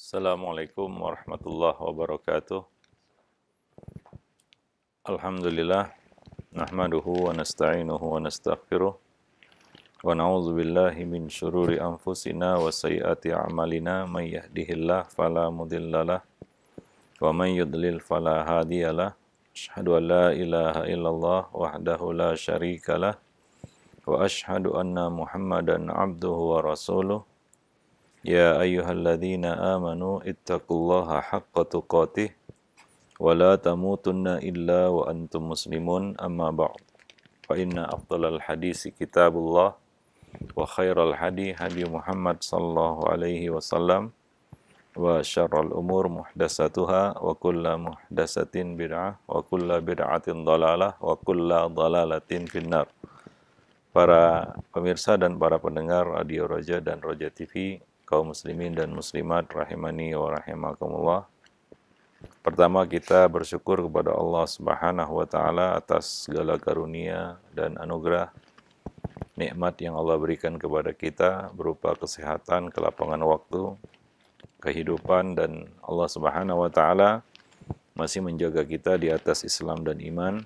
Assalamualaikum warahmatullahi wabarakatuh. Alhamdulillah nahmaduhu wa nasta'inuhu wa nastaghfiruh wa na'udzu billahi min shururi anfusina wa sayyiati a'malina may yahdihillahu fala mudhillalah wa may yudlil fala hadiyalah. Asyhadu an la ilaha illallah wahdahu la syarikalah wa asyhadu anna Muhammadan 'abduhu wa rasuluh يا أيها الذين آمنوا اتقوا الله حق تقاته ولا تموتن إلا وأنتم مسلمون أما بعد فإن أفضل الحديث كتاب الله وخير الحدي هدي محمد صلى الله عليه وسلم وشر الأمور محدثاتها وكل محدثة بدعة وكل بدعة ضلالة وكل ضلالة في النار Para pemirsa dan para pendengar Radio Roja dan Roja TV kaum muslimin dan muslimat rahimani wa rahimakumullah. Pertama kita bersyukur kepada Allah Subhanahu wa taala atas segala karunia dan anugerah nikmat yang Allah berikan kepada kita berupa kesehatan, kelapangan waktu, kehidupan dan Allah Subhanahu wa taala masih menjaga kita di atas Islam dan iman.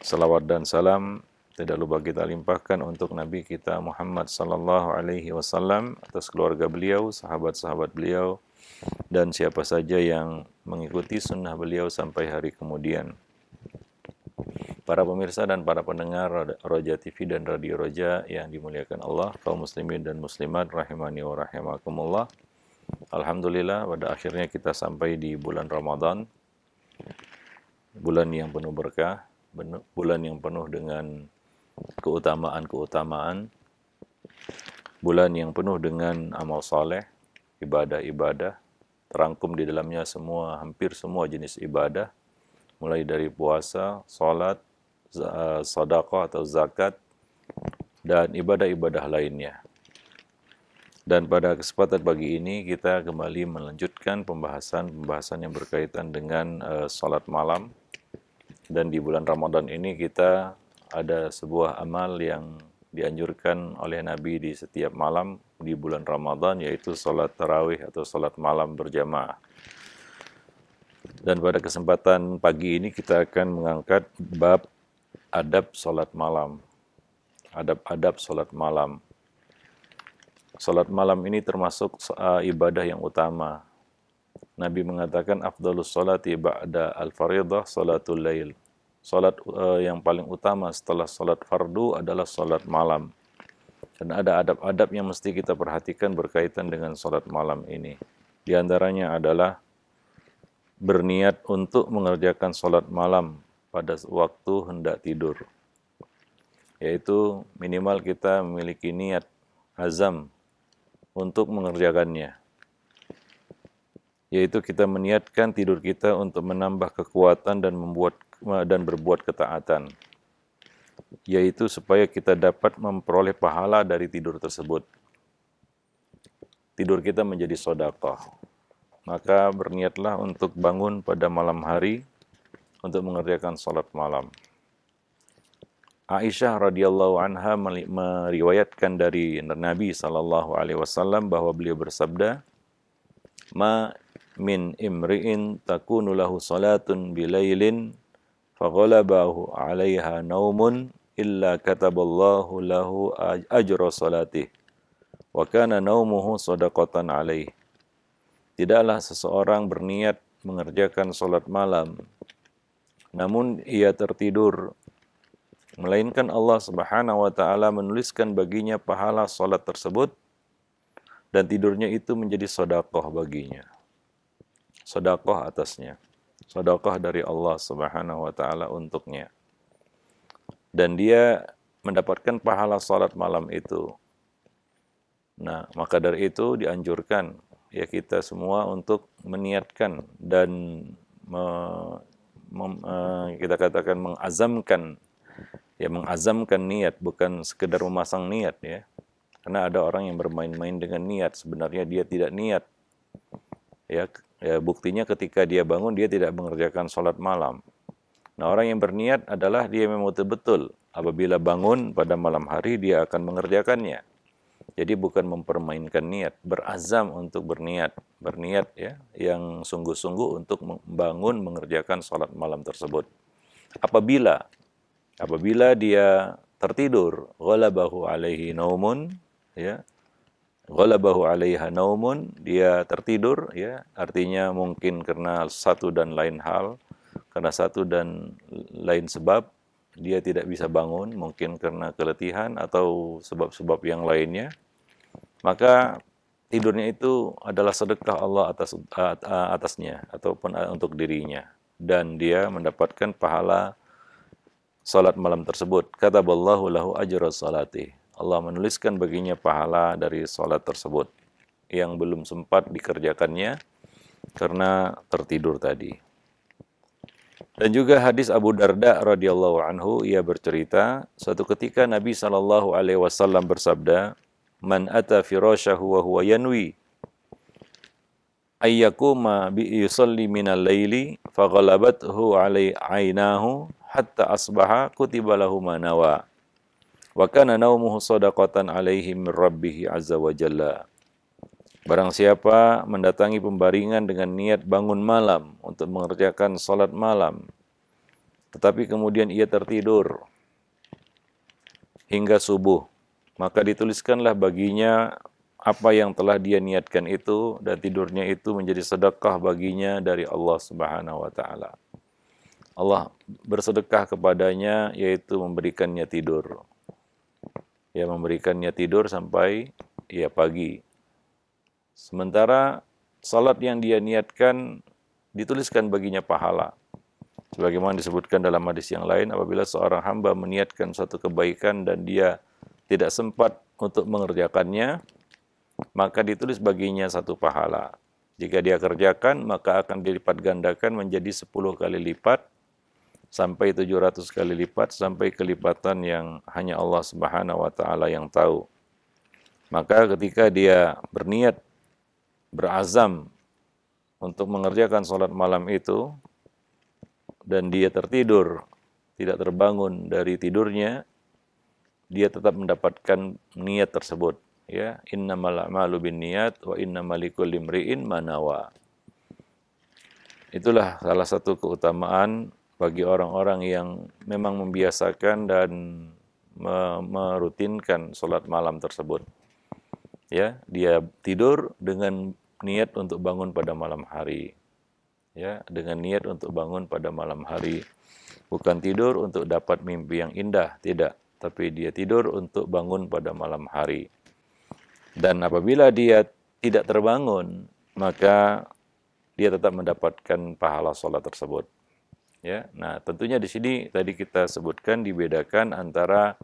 Salawat dan salam tidak lupa kita limpahkan untuk Nabi kita Muhammad sallallahu alaihi wasallam atas keluarga beliau, sahabat-sahabat beliau dan siapa saja yang mengikuti sunnah beliau sampai hari kemudian. Para pemirsa dan para pendengar Roja TV dan Radio Roja yang dimuliakan Allah, kaum muslimin dan muslimat rahimani wa rahimakumullah. Alhamdulillah pada akhirnya kita sampai di bulan Ramadan. Bulan yang penuh berkah, bulan yang penuh dengan keutamaan-keutamaan bulan yang penuh dengan amal saleh, ibadah-ibadah, terangkum di dalamnya semua hampir semua jenis ibadah mulai dari puasa, salat, eh, sedekah atau zakat dan ibadah-ibadah lainnya. Dan pada kesempatan pagi ini kita kembali melanjutkan pembahasan-pembahasan yang berkaitan dengan uh, eh, salat malam. Dan di bulan Ramadan ini kita ada sebuah amal yang dianjurkan oleh Nabi di setiap malam di bulan Ramadan yaitu sholat tarawih atau sholat malam berjamaah. Dan pada kesempatan pagi ini kita akan mengangkat bab adab sholat malam. Adab-adab sholat malam. Sholat malam ini termasuk uh, ibadah yang utama. Nabi mengatakan afdalus sholati ba'da al-faridah sholatul lail Salat uh, yang paling utama setelah salat fardu adalah salat malam. Dan ada adab-adab yang mesti kita perhatikan berkaitan dengan salat malam ini. Di antaranya adalah berniat untuk mengerjakan salat malam pada waktu hendak tidur. Yaitu minimal kita memiliki niat azam untuk mengerjakannya. Yaitu kita meniatkan tidur kita untuk menambah kekuatan dan membuat dan berbuat ketaatan, yaitu supaya kita dapat memperoleh pahala dari tidur tersebut. Tidur kita menjadi sodakoh. Maka berniatlah untuk bangun pada malam hari untuk mengerjakan sholat malam. Aisyah radhiyallahu anha meriwayatkan dari Nabi sallallahu alaihi wasallam bahwa beliau bersabda, "Ma min imri'in takunu lahu salatun bilailin فغلبه عليها نوم إلا كتب الله له أجر صلاته وكان نومه صدقة عليه Tidaklah seseorang berniat mengerjakan sholat malam, namun ia tertidur. Melainkan Allah Subhanahu wa Ta'ala menuliskan baginya pahala sholat tersebut, dan tidurnya itu menjadi sodakoh baginya. Sodakoh atasnya sedekah dari Allah Subhanahu wa taala untuknya. Dan dia mendapatkan pahala salat malam itu. Nah, maka dari itu dianjurkan ya kita semua untuk meniatkan dan me, mem, eh, kita katakan mengazamkan ya mengazamkan niat bukan sekedar memasang niat ya karena ada orang yang bermain-main dengan niat sebenarnya dia tidak niat ya Ya, buktinya ketika dia bangun dia tidak mengerjakan sholat malam. Nah orang yang berniat adalah dia memang betul-betul apabila bangun pada malam hari dia akan mengerjakannya. Jadi bukan mempermainkan niat, berazam untuk berniat, berniat ya yang sungguh-sungguh untuk membangun mengerjakan sholat malam tersebut. Apabila apabila dia tertidur, ghalabahu alaihi naumun ya ghalabahu alaiha naumun, dia tertidur ya, artinya mungkin karena satu dan lain hal, karena satu dan lain sebab dia tidak bisa bangun, mungkin karena keletihan atau sebab-sebab yang lainnya. Maka tidurnya itu adalah sedekah Allah atas atasnya ataupun untuk dirinya dan dia mendapatkan pahala salat malam tersebut. Kata Allahu lahu ajra salati. Allah menuliskan baginya pahala dari sholat tersebut yang belum sempat dikerjakannya karena tertidur tadi. Dan juga hadis Abu Darda radhiyallahu anhu ia bercerita suatu ketika Nabi shallallahu alaihi wasallam bersabda, "Man ata firasyahu wa huwa yanwi ayyakuma bi yusalli laili faghalabathu alai ainahu hatta asbaha kutiba lahu ma Wa kana naumuhu sadaqatan azza wa jalla. Barang siapa mendatangi pembaringan dengan niat bangun malam untuk mengerjakan salat malam, tetapi kemudian ia tertidur hingga subuh, maka dituliskanlah baginya apa yang telah dia niatkan itu dan tidurnya itu menjadi sedekah baginya dari Allah Subhanahu wa taala. Allah bersedekah kepadanya yaitu memberikannya tidur ya memberikannya tidur sampai ya pagi. Sementara salat yang dia niatkan dituliskan baginya pahala. Sebagaimana disebutkan dalam hadis yang lain, apabila seorang hamba meniatkan satu kebaikan dan dia tidak sempat untuk mengerjakannya, maka ditulis baginya satu pahala. Jika dia kerjakan, maka akan dilipat gandakan menjadi sepuluh kali lipat sampai 700 kali lipat sampai kelipatan yang hanya Allah Subhanahu wa taala yang tahu. Maka ketika dia berniat berazam untuk mengerjakan sholat malam itu dan dia tertidur, tidak terbangun dari tidurnya, dia tetap mendapatkan niat tersebut. Ya, innamal a'malu binniyat wa innamal likulli imri'in manawa. Itulah salah satu keutamaan bagi orang-orang yang memang membiasakan dan merutinkan sholat malam tersebut. Ya, dia tidur dengan niat untuk bangun pada malam hari. Ya, dengan niat untuk bangun pada malam hari. Bukan tidur untuk dapat mimpi yang indah, tidak, tapi dia tidur untuk bangun pada malam hari. Dan apabila dia tidak terbangun, maka dia tetap mendapatkan pahala sholat tersebut. Ya, nah tentunya di sini tadi kita sebutkan dibedakan antara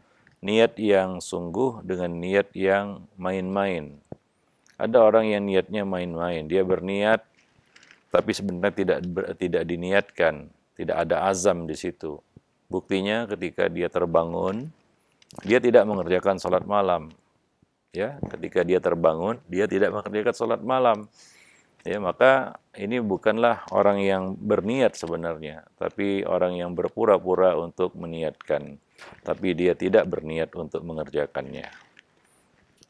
niat yang sungguh dengan niat yang main-main. Ada orang yang niatnya main-main, dia berniat tapi sebenarnya tidak tidak diniatkan, tidak ada azam di situ. Buktinya ketika dia terbangun, dia tidak mengerjakan sholat malam. Ya, ketika dia terbangun, dia tidak mengerjakan sholat malam ya maka ini bukanlah orang yang berniat sebenarnya, tapi orang yang berpura-pura untuk meniatkan, tapi dia tidak berniat untuk mengerjakannya.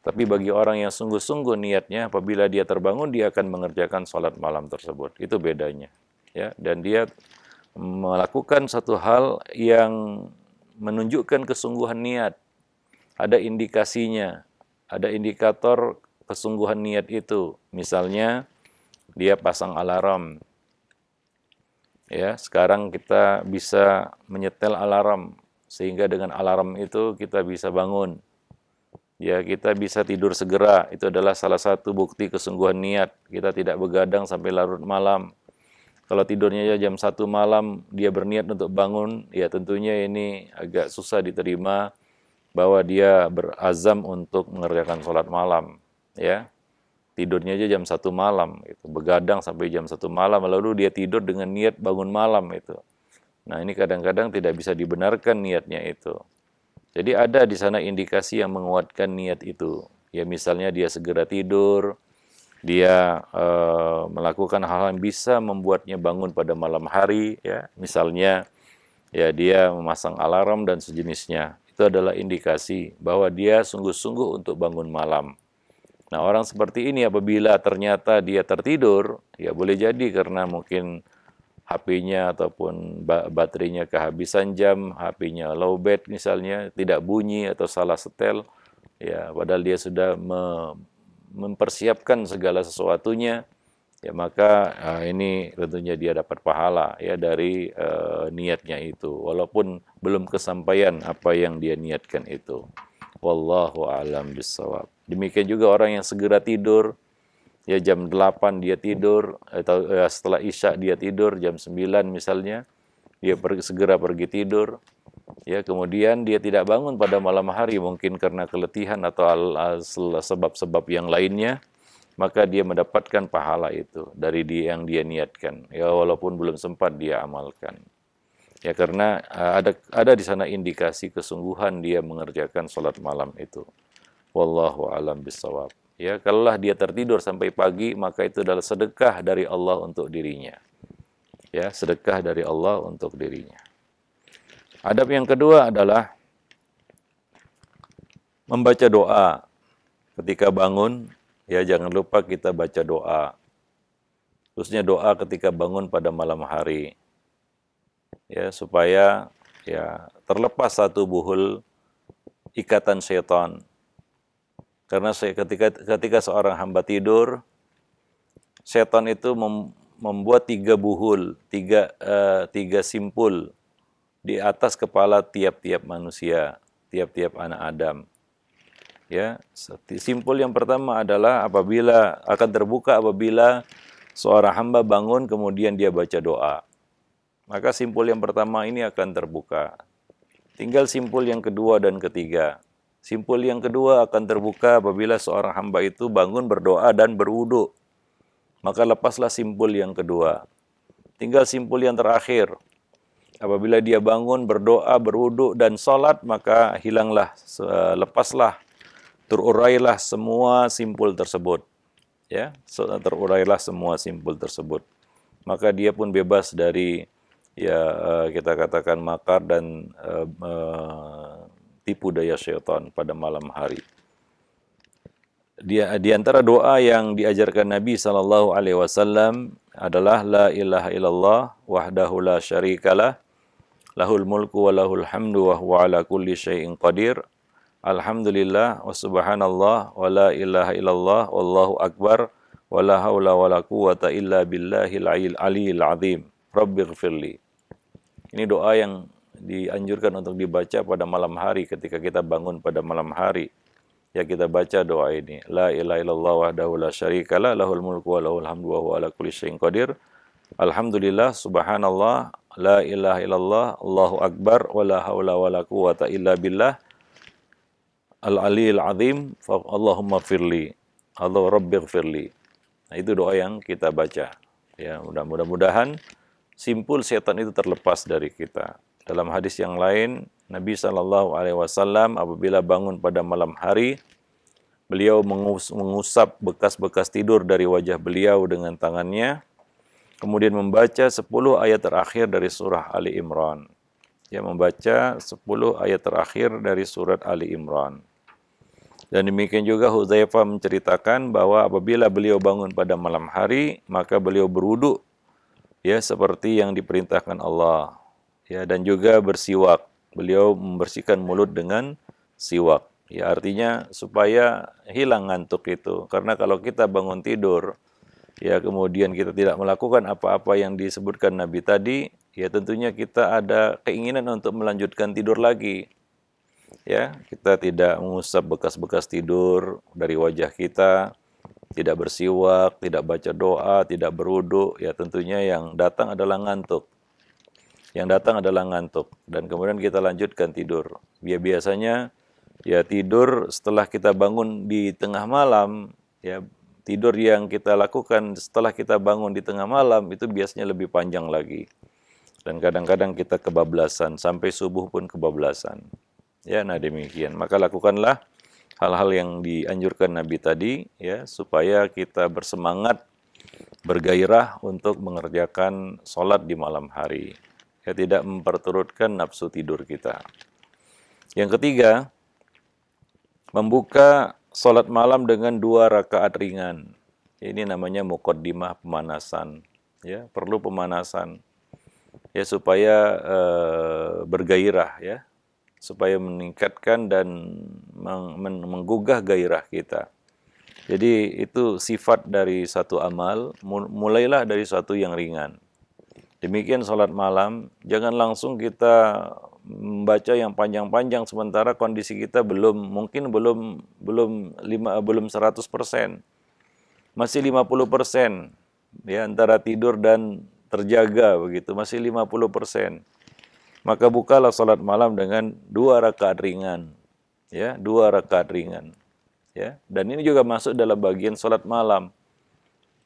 Tapi hmm. bagi orang yang sungguh-sungguh niatnya, apabila dia terbangun, dia akan mengerjakan sholat malam tersebut. Itu bedanya, ya. Dan dia melakukan satu hal yang menunjukkan kesungguhan niat. Ada indikasinya, ada indikator kesungguhan niat itu. Misalnya, dia pasang alarm. Ya, sekarang kita bisa menyetel alarm sehingga dengan alarm itu kita bisa bangun. Ya, kita bisa tidur segera. Itu adalah salah satu bukti kesungguhan niat. Kita tidak begadang sampai larut malam. Kalau tidurnya ya jam 1 malam dia berniat untuk bangun, ya tentunya ini agak susah diterima bahwa dia berazam untuk mengerjakan sholat malam, ya tidurnya aja jam satu malam gitu. begadang sampai jam satu malam lalu dia tidur dengan niat bangun malam itu nah ini kadang-kadang tidak bisa dibenarkan niatnya itu jadi ada di sana indikasi yang menguatkan niat itu ya misalnya dia segera tidur dia e, melakukan hal-hal yang bisa membuatnya bangun pada malam hari ya misalnya ya dia memasang alarm dan sejenisnya itu adalah indikasi bahwa dia sungguh-sungguh untuk bangun malam Nah, orang seperti ini apabila ternyata dia tertidur, ya boleh jadi karena mungkin HP-nya ataupun baterainya kehabisan jam, HP-nya low bed misalnya, tidak bunyi atau salah setel, ya padahal dia sudah me mempersiapkan segala sesuatunya, ya maka nah, ini tentunya dia dapat pahala ya dari uh, niatnya itu, walaupun belum kesampaian apa yang dia niatkan itu. Wallahu alam bisawab. Demikian juga orang yang segera tidur, ya jam 8 dia tidur, atau ya, setelah isya dia tidur, jam 9 misalnya, dia pergi, segera pergi tidur, ya kemudian dia tidak bangun pada malam hari mungkin karena keletihan atau sebab-sebab yang lainnya, maka dia mendapatkan pahala itu dari dia yang dia niatkan, ya walaupun belum sempat dia amalkan ya karena eh, ada ada di sana indikasi kesungguhan dia mengerjakan sholat malam itu wallahu alam bisawab ya kalaulah dia tertidur sampai pagi maka itu adalah sedekah dari Allah untuk dirinya ya sedekah dari Allah untuk dirinya adab yang kedua adalah membaca doa ketika bangun ya jangan lupa kita baca doa khususnya doa ketika bangun pada malam hari ya supaya ya terlepas satu buhul ikatan setan. Karena ketika ketika seorang hamba tidur, setan itu mem, membuat tiga buhul, tiga uh, tiga simpul di atas kepala tiap-tiap manusia, tiap-tiap anak Adam. Ya, simpul yang pertama adalah apabila akan terbuka apabila seorang hamba bangun kemudian dia baca doa. Maka simpul yang pertama ini akan terbuka. Tinggal simpul yang kedua dan ketiga. Simpul yang kedua akan terbuka apabila seorang hamba itu bangun berdoa dan berwudu. Maka lepaslah simpul yang kedua. Tinggal simpul yang terakhir. Apabila dia bangun berdoa, berwudu dan salat, maka hilanglah lepaslah terurailah semua simpul tersebut. Ya, terurailah semua simpul tersebut. Maka dia pun bebas dari ya eh, kita katakan makar dan uh, uh, tipu daya setan pada malam hari. Di, di antara doa yang diajarkan Nabi Shallallahu Alaihi Wasallam adalah La ilaha illallah wahdahu la syarikalah lahul mulku wa lahul hamdu wa huwa ala kulli syai'in qadir Alhamdulillah wa subhanallah wa la ilaha illallah wallahu akbar wa la hawla wa la quwata illa billahil aliyil azim Rabbighfirli ini doa yang dianjurkan untuk dibaca pada malam hari ketika kita bangun pada malam hari. Ya kita baca doa ini. La ilaha illallah wahdahu la syarika la lahul mulku wa lahul hamdu wa huwa ala kulli syai'in qadir. Alhamdulillah subhanallah la ilaha illallah Allahu akbar wa la haula wa la quwata illa billah al-aliyil azim fa Allahumma firli. Allah rabbighfirli. Nah, itu doa yang kita baca. Ya, mudah-mudahan simpul setan itu terlepas dari kita. Dalam hadis yang lain, Nabi Shallallahu Alaihi Wasallam apabila bangun pada malam hari, beliau mengusap bekas-bekas tidur dari wajah beliau dengan tangannya, kemudian membaca 10 ayat terakhir dari surah Ali Imran. Dia membaca 10 ayat terakhir dari surat Ali Imran. Dan demikian juga Huzaifah menceritakan bahwa apabila beliau bangun pada malam hari, maka beliau beruduk ya seperti yang diperintahkan Allah ya dan juga bersiwak beliau membersihkan mulut dengan siwak ya artinya supaya hilang ngantuk itu karena kalau kita bangun tidur ya kemudian kita tidak melakukan apa-apa yang disebutkan Nabi tadi ya tentunya kita ada keinginan untuk melanjutkan tidur lagi ya kita tidak mengusap bekas-bekas tidur dari wajah kita tidak bersiwak, tidak baca doa, tidak beruduk, ya tentunya yang datang adalah ngantuk. Yang datang adalah ngantuk dan kemudian kita lanjutkan tidur. Ya biasanya ya tidur setelah kita bangun di tengah malam, ya tidur yang kita lakukan setelah kita bangun di tengah malam itu biasanya lebih panjang lagi. Dan kadang-kadang kita kebablasan sampai subuh pun kebablasan. Ya nah demikian. Maka lakukanlah hal-hal yang dianjurkan Nabi tadi ya supaya kita bersemangat bergairah untuk mengerjakan sholat di malam hari ya tidak memperturutkan nafsu tidur kita yang ketiga membuka sholat malam dengan dua rakaat ringan ini namanya mukaddimah pemanasan ya perlu pemanasan ya supaya eh, bergairah ya supaya meningkatkan dan menggugah gairah kita. Jadi itu sifat dari satu amal, mulailah dari satu yang ringan. Demikian sholat malam, jangan langsung kita membaca yang panjang-panjang sementara kondisi kita belum mungkin belum belum lima belum 100%. Masih 50% ya antara tidur dan terjaga begitu, masih 50% maka bukalah salat malam dengan dua rakaat ringan ya dua rakaat ringan ya dan ini juga masuk dalam bagian salat malam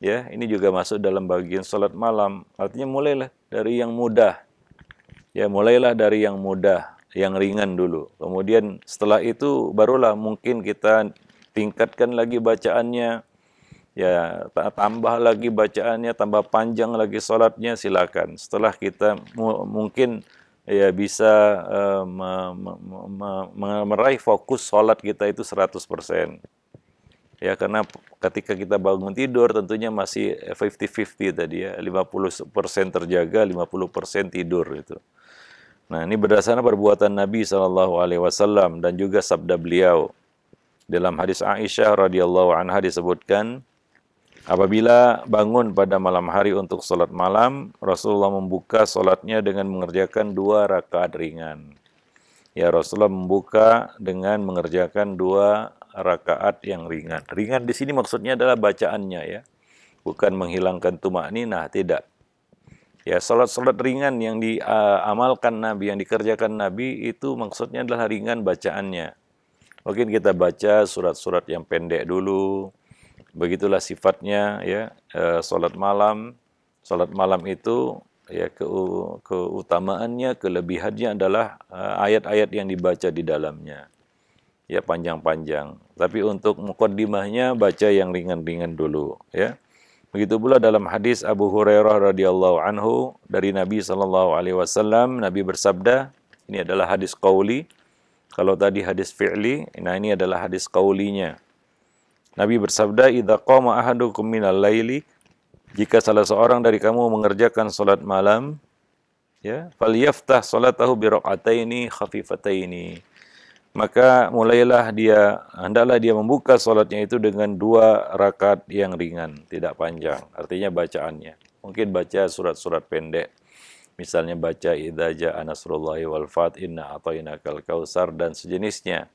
ya ini juga masuk dalam bagian salat malam artinya mulailah dari yang mudah ya mulailah dari yang mudah yang ringan dulu kemudian setelah itu barulah mungkin kita tingkatkan lagi bacaannya ya tambah lagi bacaannya tambah panjang lagi sholatnya silakan setelah kita mu mungkin ya bisa uh, me, me, me, meraih fokus sholat kita itu 100%. Ya karena ketika kita bangun tidur tentunya masih 50-50 tadi ya, 50% terjaga, 50% tidur itu. Nah, ini berdasarkan perbuatan Nabi sallallahu alaihi wasallam dan juga sabda beliau. Dalam hadis Aisyah radhiyallahu anha disebutkan, Apabila bangun pada malam hari untuk sholat malam, Rasulullah membuka sholatnya dengan mengerjakan dua rakaat ringan. Ya Rasulullah membuka dengan mengerjakan dua rakaat yang ringan. Ringan di sini maksudnya adalah bacaannya ya, bukan menghilangkan tumak ninah, tidak. Ya sholat-sholat ringan yang diamalkan Nabi, yang dikerjakan Nabi itu maksudnya adalah ringan bacaannya. Mungkin kita baca surat-surat yang pendek dulu, Begitulah sifatnya ya eh, salat malam. Salat malam itu ya ke, keutamaannya, kelebihannya adalah eh, ayat-ayat yang dibaca di dalamnya. Ya panjang-panjang. Tapi untuk mukaddimahnya baca yang ringan-ringan dulu ya. Begitu pula dalam hadis Abu Hurairah radhiyallahu anhu dari Nabi sallallahu alaihi wasallam, Nabi bersabda, ini adalah hadis qauli. Kalau tadi hadis fi'li, nah ini adalah hadis qaulinya. Nabi bersabda, "Idza qama ahadukum minal laili" Jika salah seorang dari kamu mengerjakan salat malam, ya, falyaftah salatahu bi raqataini khafifataini. Maka mulailah dia hendaklah dia membuka salatnya itu dengan dua rakaat yang ringan, tidak panjang. Artinya bacaannya. Mungkin baca surat-surat pendek. Misalnya baca idza jaa nasrullahi wal fath inna atainakal kausar dan sejenisnya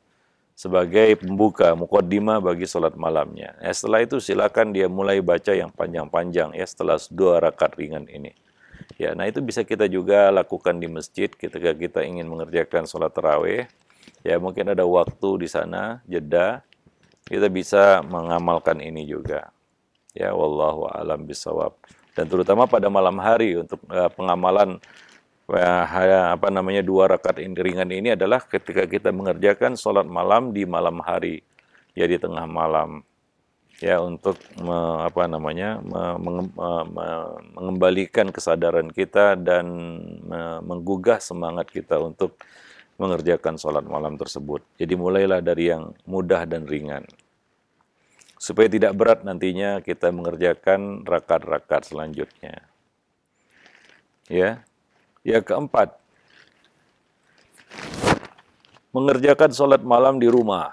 sebagai pembuka mukaddimah bagi sholat malamnya. Ya, setelah itu silakan dia mulai baca yang panjang-panjang ya setelah dua rakaat ringan ini. Ya, nah itu bisa kita juga lakukan di masjid ketika kita ingin mengerjakan sholat terawih. Ya mungkin ada waktu di sana jeda kita bisa mengamalkan ini juga. Ya wallahu alam bisawab. Dan terutama pada malam hari untuk uh, pengamalan apa namanya dua rakaat ringan ini adalah ketika kita mengerjakan sholat malam di malam hari ya di tengah malam ya untuk me, apa namanya me, menge, me, mengembalikan kesadaran kita dan me, menggugah semangat kita untuk mengerjakan sholat malam tersebut. Jadi mulailah dari yang mudah dan ringan. Supaya tidak berat nantinya kita mengerjakan rakaat-rakaat selanjutnya. Ya, yang keempat, mengerjakan sholat malam di rumah.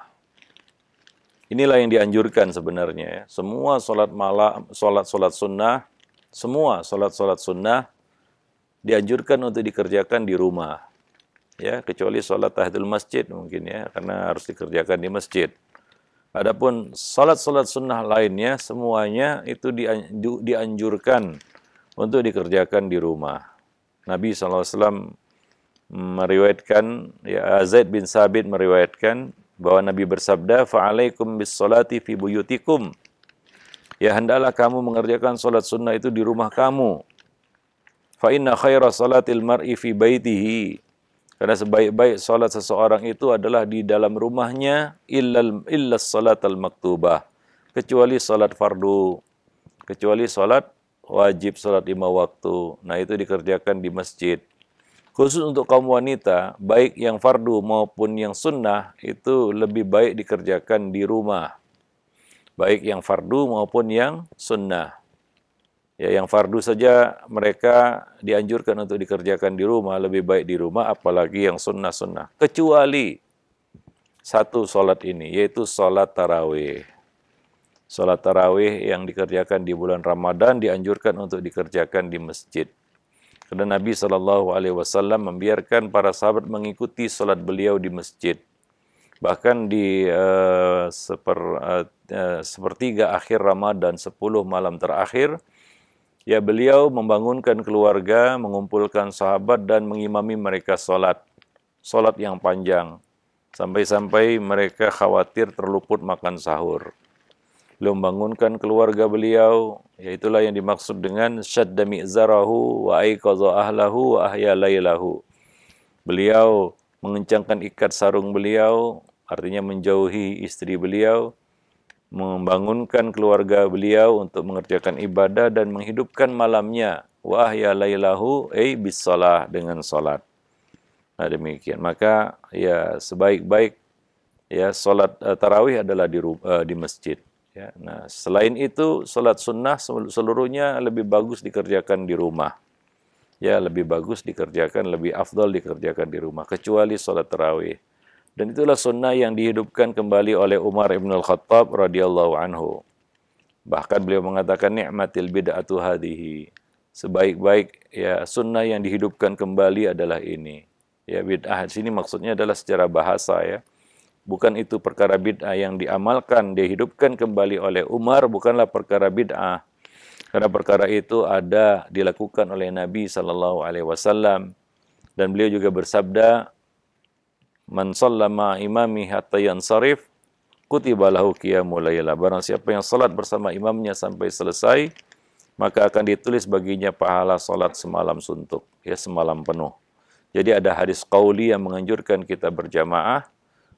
Inilah yang dianjurkan sebenarnya. Ya. Semua sholat malam, sholat sholat sunnah, semua sholat sholat sunnah dianjurkan untuk dikerjakan di rumah. Ya, kecuali sholat tahdul masjid mungkin ya, karena harus dikerjakan di masjid. Adapun sholat-sholat sunnah lainnya, semuanya itu dianjurkan untuk dikerjakan di rumah. Nabi SAW meriwayatkan ya Zaid bin Sabit meriwayatkan bahwa Nabi bersabda fa'alaikum bis salati fi buyutikum ya hendalah kamu mengerjakan solat sunnah itu di rumah kamu fa inna khaira salatil mar'i fi baitihi karena sebaik-baik solat seseorang itu adalah di dalam rumahnya illal illas salatal maktubah kecuali solat fardu kecuali solat wajib sholat lima waktu. Nah itu dikerjakan di masjid. Khusus untuk kaum wanita, baik yang fardu maupun yang sunnah itu lebih baik dikerjakan di rumah. Baik yang fardu maupun yang sunnah. Ya, yang fardu saja mereka dianjurkan untuk dikerjakan di rumah, lebih baik di rumah, apalagi yang sunnah-sunnah. Kecuali satu sholat ini, yaitu sholat tarawih. Salat tarawih yang dikerjakan di bulan Ramadan dianjurkan untuk dikerjakan di masjid. Karena Nabi Shallallahu Alaihi Wasallam membiarkan para sahabat mengikuti salat beliau di masjid. Bahkan di uh, seper, uh, uh, sepertiga akhir Ramadan, 10 malam terakhir, Ya beliau membangunkan keluarga, mengumpulkan sahabat dan mengimami mereka sholat. Sholat yang panjang. Sampai-sampai mereka khawatir terluput makan sahur beliau membangunkan keluarga beliau yaitulah yang dimaksud dengan syadda mi'zarahu wa aiqadha ahlahu wa ahya beliau mengencangkan ikat sarung beliau artinya menjauhi istri beliau membangunkan keluarga beliau untuk mengerjakan ibadah dan menghidupkan malamnya wa ahya lailahu ai bisalah dengan salat nah demikian maka ya sebaik-baik ya salat uh, tarawih adalah di uh, di masjid Ya, nah, selain itu, salat sunnah seluruhnya lebih bagus dikerjakan di rumah. Ya, lebih bagus dikerjakan, lebih afdol dikerjakan di rumah, kecuali sholat terawih. Dan itulah sunnah yang dihidupkan kembali oleh Umar ibn al-Khattab radhiyallahu anhu. Bahkan beliau mengatakan ni'matil bid'atu hadihi. Sebaik-baik ya sunnah yang dihidupkan kembali adalah ini. Ya bid'ah sini maksudnya adalah secara bahasa ya Bukan itu perkara bid'ah yang diamalkan, dihidupkan kembali oleh Umar, bukanlah perkara bid'ah. Karena perkara itu ada dilakukan oleh Nabi Sallallahu Alaihi Wasallam. Dan beliau juga bersabda, Man sallama imami hatta yansarif, kutiba lahu qiyamul Barang siapa yang salat bersama imamnya sampai selesai, maka akan ditulis baginya pahala salat semalam suntuk, ya semalam penuh. Jadi ada hadis qauli yang menganjurkan kita berjamaah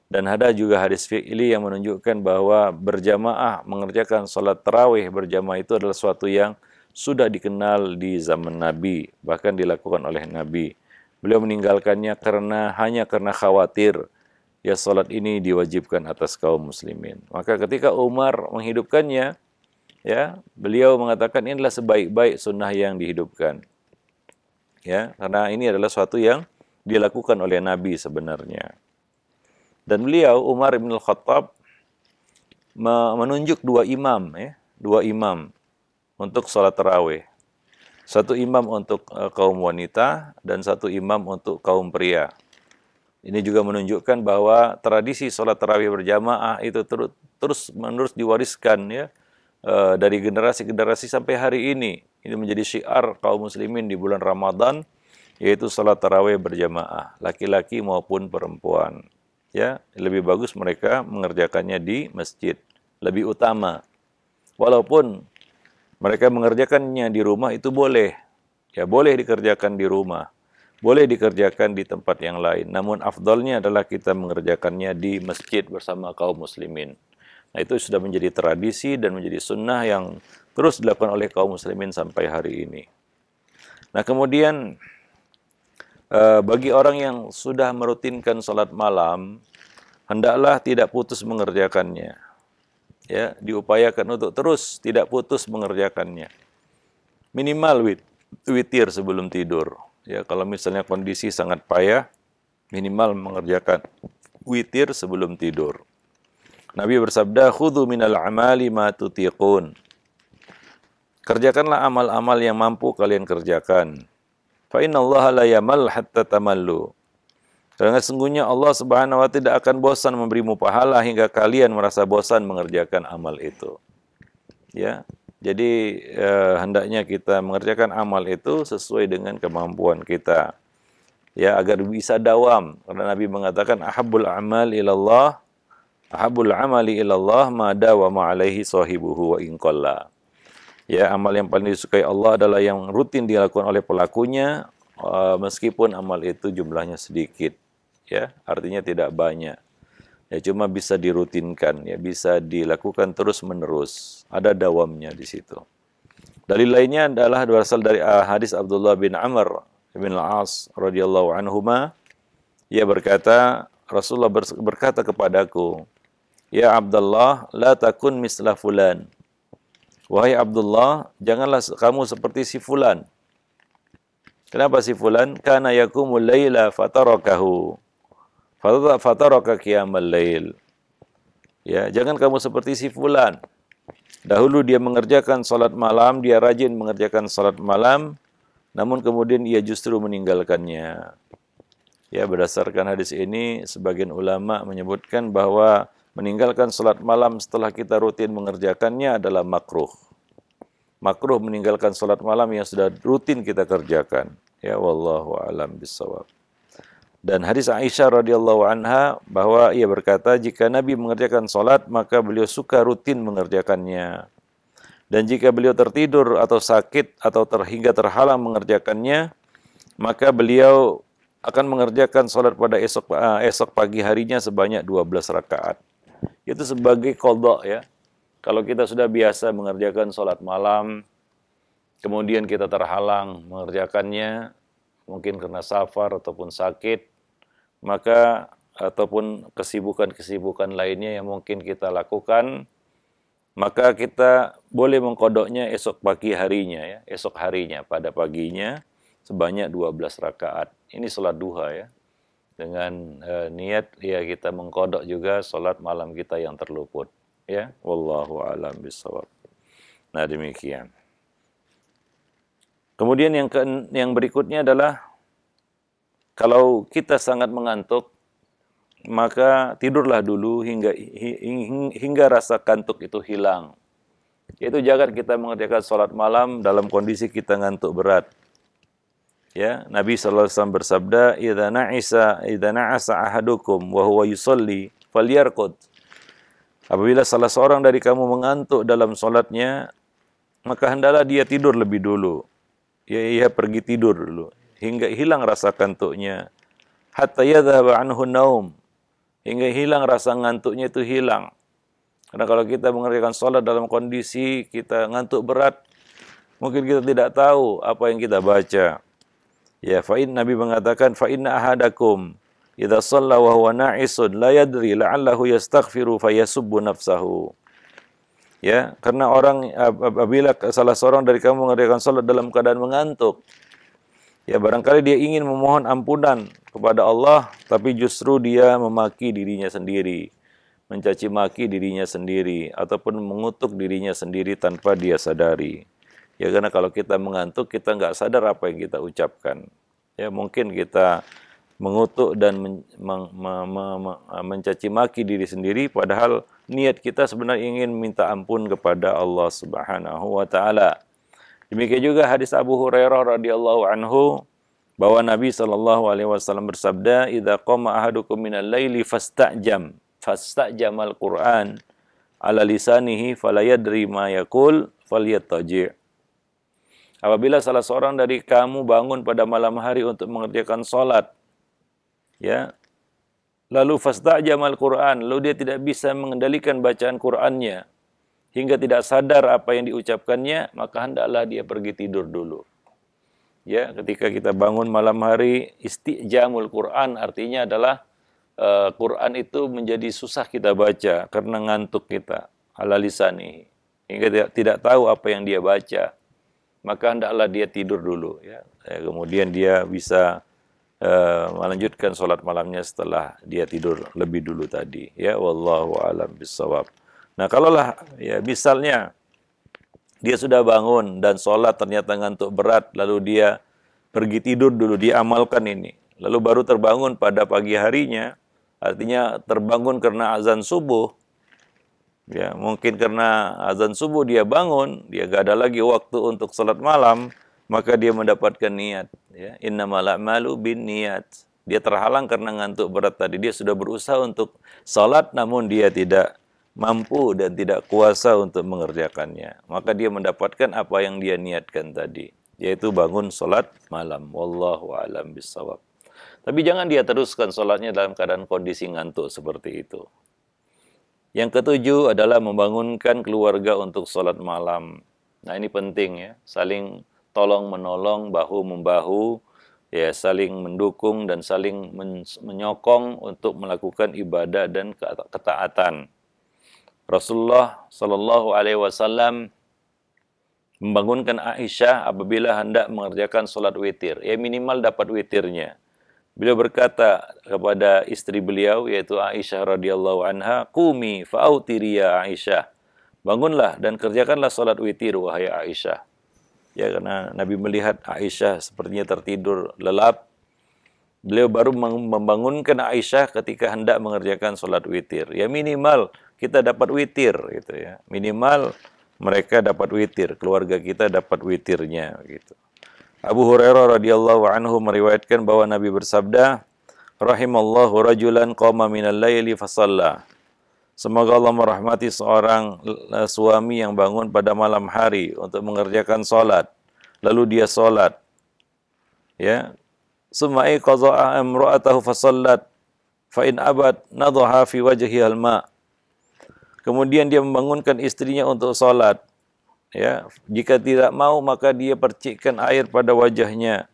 dan ada juga hadis fi'li yang menunjukkan bahwa berjamaah mengerjakan sholat terawih berjamaah itu adalah suatu yang sudah dikenal di zaman Nabi, bahkan dilakukan oleh Nabi. Beliau meninggalkannya karena hanya karena khawatir ya sholat ini diwajibkan atas kaum muslimin. Maka ketika Umar menghidupkannya, ya beliau mengatakan ini adalah sebaik-baik sunnah yang dihidupkan. Ya, karena ini adalah suatu yang dilakukan oleh Nabi sebenarnya. Dan beliau Umar bin Al-Khattab menunjuk dua imam ya, dua imam untuk sholat tarawih. Satu imam untuk e, kaum wanita dan satu imam untuk kaum pria. Ini juga menunjukkan bahwa tradisi sholat tarawih berjamaah itu terus, terus menerus diwariskan ya e, dari generasi ke generasi sampai hari ini. Ini menjadi syiar kaum muslimin di bulan Ramadan yaitu sholat tarawih berjamaah laki-laki maupun perempuan ya lebih bagus mereka mengerjakannya di masjid lebih utama walaupun mereka mengerjakannya di rumah itu boleh ya boleh dikerjakan di rumah boleh dikerjakan di tempat yang lain namun afdolnya adalah kita mengerjakannya di masjid bersama kaum muslimin nah itu sudah menjadi tradisi dan menjadi sunnah yang terus dilakukan oleh kaum muslimin sampai hari ini nah kemudian Eh, bagi orang yang sudah merutinkan sholat malam, hendaklah tidak putus mengerjakannya. Ya, diupayakan untuk terus tidak putus mengerjakannya. Minimal wit, witir sebelum tidur. Ya, kalau misalnya kondisi sangat payah, minimal mengerjakan witir sebelum tidur. Nabi bersabda, "Khudhu minal amali ma tutiqun." Kerjakanlah amal-amal yang mampu kalian kerjakan. Fa innallaha la yamal hatta tamallu. Karena sesungguhnya Allah Subhanahu wa tidak akan bosan memberimu pahala hingga kalian merasa bosan mengerjakan amal itu. Ya. Jadi eh, hendaknya kita mengerjakan amal itu sesuai dengan kemampuan kita. Ya, agar bisa dawam. Karena Nabi mengatakan ahabbul amal ilallah ahabbul amali ilallah ma dawama alaihi sahibuhu wa in Ya, amal yang paling disukai Allah adalah yang rutin dilakukan oleh pelakunya uh, meskipun amal itu jumlahnya sedikit. Ya, artinya tidak banyak. Ya cuma bisa dirutinkan, ya bisa dilakukan terus-menerus. Ada dawamnya di situ. Dalil lainnya adalah berasal dari eh, hadis Abdullah bin Amr bin Al-As radhiyallahu anhuma. Ia berkata, Rasulullah berkata kepadaku, "Ya Abdullah, la takun misla fulan." Wahai Abdullah, janganlah kamu seperti si fulan. Kenapa si fulan? Karena yakumul layla fatarakahu. Fataraka qiyamal layl. Ya, jangan kamu seperti si fulan. Dahulu dia mengerjakan salat malam, dia rajin mengerjakan salat malam, namun kemudian ia justru meninggalkannya. Ya, berdasarkan hadis ini sebagian ulama menyebutkan bahwa Meninggalkan salat malam setelah kita rutin mengerjakannya adalah makruh. Makruh meninggalkan salat malam yang sudah rutin kita kerjakan. Ya wallahu alam bisawab. Dan hadis Aisyah radhiyallahu anha bahwa ia berkata jika Nabi mengerjakan salat maka beliau suka rutin mengerjakannya. Dan jika beliau tertidur atau sakit atau terhingga terhalang mengerjakannya, maka beliau akan mengerjakan sholat pada esok, eh, esok pagi harinya sebanyak 12 rakaat itu sebagai kodok ya. Kalau kita sudah biasa mengerjakan sholat malam, kemudian kita terhalang mengerjakannya, mungkin karena safar ataupun sakit, maka ataupun kesibukan-kesibukan lainnya yang mungkin kita lakukan, maka kita boleh mengkodoknya esok pagi harinya ya, esok harinya pada paginya sebanyak 12 rakaat. Ini sholat duha ya dengan uh, niat ya kita mengkodok juga sholat malam kita yang terluput ya wallahu alam bisawab nah demikian kemudian yang ke, yang berikutnya adalah kalau kita sangat mengantuk maka tidurlah dulu hingga hingga rasa kantuk itu hilang yaitu jangan kita mengerjakan sholat malam dalam kondisi kita ngantuk berat Ya, Nabi sallallahu alaihi wasallam bersabda, "Idza na'isa idza na'asa ahadukum wa huwa yusalli falyarqud." Apabila salah seorang dari kamu mengantuk dalam solatnya, maka hendalah dia tidur lebih dulu. Ya, ia pergi tidur dulu hingga hilang rasa kantuknya. Hatta yadhhab anhu naum. Hingga hilang rasa ngantuknya itu hilang. Karena kalau kita mengerjakan solat dalam kondisi kita ngantuk berat, mungkin kita tidak tahu apa yang kita baca. Ya, fa'in Nabi mengatakan fa'inna ahadakum idza shalla wa huwa na'isun la yadri la'allahu yastaghfiru fayasubbu nafsahu. Ya, karena orang apabila salah seorang dari kamu mengerjakan salat dalam keadaan mengantuk, ya barangkali dia ingin memohon ampunan kepada Allah tapi justru dia memaki dirinya sendiri, mencaci maki dirinya sendiri ataupun mengutuk dirinya sendiri tanpa dia sadari. Ya karena kalau kita mengantuk, kita nggak sadar apa yang kita ucapkan. Ya mungkin kita mengutuk dan men, men, men, men, mencaci maki diri sendiri, padahal niat kita sebenarnya ingin minta ampun kepada Allah Subhanahu Wa Taala. Demikian juga hadis Abu Hurairah radhiyallahu anhu bahwa Nabi sallallahu Alaihi Wasallam bersabda, "Idza qama ahadukum min laili fastajam, quran ala lisanihi falayadri ma yakul falyattaji'." Apabila salah seorang dari kamu bangun pada malam hari untuk mengerjakan solat, ya, lalu jamal Quran, lalu dia tidak bisa mengendalikan bacaan Qurannya, hingga tidak sadar apa yang diucapkannya, maka hendaklah dia pergi tidur dulu. Ya, ketika kita bangun malam hari, istijamul Quran artinya adalah uh, Quran itu menjadi susah kita baca karena ngantuk kita, ala lisani, hingga tidak, tidak tahu apa yang dia baca maka hendaklah dia tidur dulu ya. Eh, kemudian dia bisa uh, melanjutkan sholat malamnya setelah dia tidur lebih dulu tadi ya wallahu alam bisawab nah kalaulah ya misalnya dia sudah bangun dan sholat ternyata ngantuk berat lalu dia pergi tidur dulu diamalkan ini lalu baru terbangun pada pagi harinya artinya terbangun karena azan subuh Ya, mungkin karena azan subuh dia bangun, dia gak ada lagi waktu untuk salat malam, maka dia mendapatkan niat. Ya, innamal a'malu bin niat. Dia terhalang karena ngantuk berat tadi. Dia sudah berusaha untuk salat namun dia tidak mampu dan tidak kuasa untuk mengerjakannya. Maka dia mendapatkan apa yang dia niatkan tadi, yaitu bangun salat malam. Wallahu a'lam bissawab. Tapi jangan dia teruskan sholatnya dalam keadaan kondisi ngantuk seperti itu. Yang ketujuh adalah membangunkan keluarga untuk sholat malam. Nah ini penting ya, saling tolong menolong, bahu membahu, ya saling mendukung dan saling men menyokong untuk melakukan ibadah dan ketaatan. Rasulullah Shallallahu Alaihi Wasallam membangunkan Aisyah apabila hendak mengerjakan sholat witir. Ya minimal dapat witirnya. Beliau berkata kepada istri beliau yaitu Aisyah radhiyallahu anha, "Qumi fa'autiri ya Aisyah." Bangunlah dan kerjakanlah salat witir wahai Aisyah. Ya karena Nabi melihat Aisyah sepertinya tertidur lelap. Beliau baru membangunkan Aisyah ketika hendak mengerjakan salat witir. Ya minimal kita dapat witir gitu ya. Minimal mereka dapat witir, keluarga kita dapat witirnya gitu. Abu Hurairah radhiyallahu anhu meriwayatkan bahwa Nabi bersabda, "Rahimallahu rajulan qama minal laili fasalla." Semoga Allah merahmati seorang eh, suami yang bangun pada malam hari untuk mengerjakan salat. Lalu dia salat. Ya. "Summa iqadha imra'atahu fasallat fa in abad nadhaha fi wajhiha al-ma." Kemudian dia membangunkan istrinya untuk salat. ya jika tidak mau maka dia percikkan air pada wajahnya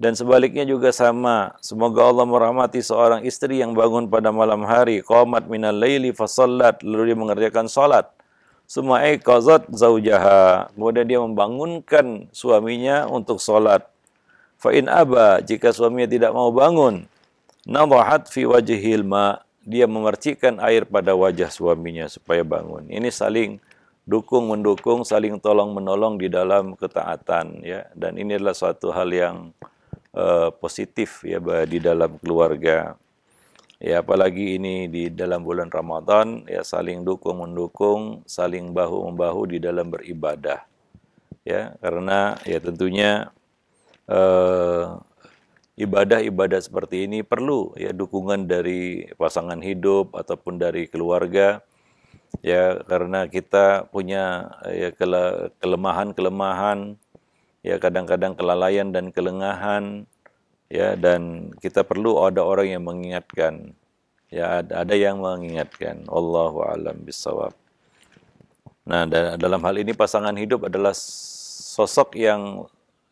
dan sebaliknya juga sama semoga Allah merahmati seorang istri yang bangun pada malam hari qamat minal laili fasallat lalu dia mengerjakan salat summa qazat zaujaha kemudian dia membangunkan suaminya untuk salat fa in aba jika suaminya tidak mau bangun nadahat fi wajhil ma dia memercikan air pada wajah suaminya supaya bangun ini saling dukung mendukung, saling tolong menolong di dalam ketaatan ya. Dan ini adalah suatu hal yang uh, positif ya di dalam keluarga. Ya apalagi ini di dalam bulan Ramadan ya saling dukung mendukung, saling bahu membahu di dalam beribadah. Ya, karena ya tentunya uh, ibadah-ibadah seperti ini perlu ya dukungan dari pasangan hidup ataupun dari keluarga ya karena kita punya ya kelemahan-kelemahan ya kadang-kadang kelalaian dan kelengahan ya dan kita perlu ada orang yang mengingatkan ya ada, ada yang mengingatkan Allahu alam bisawab nah dan dalam hal ini pasangan hidup adalah sosok yang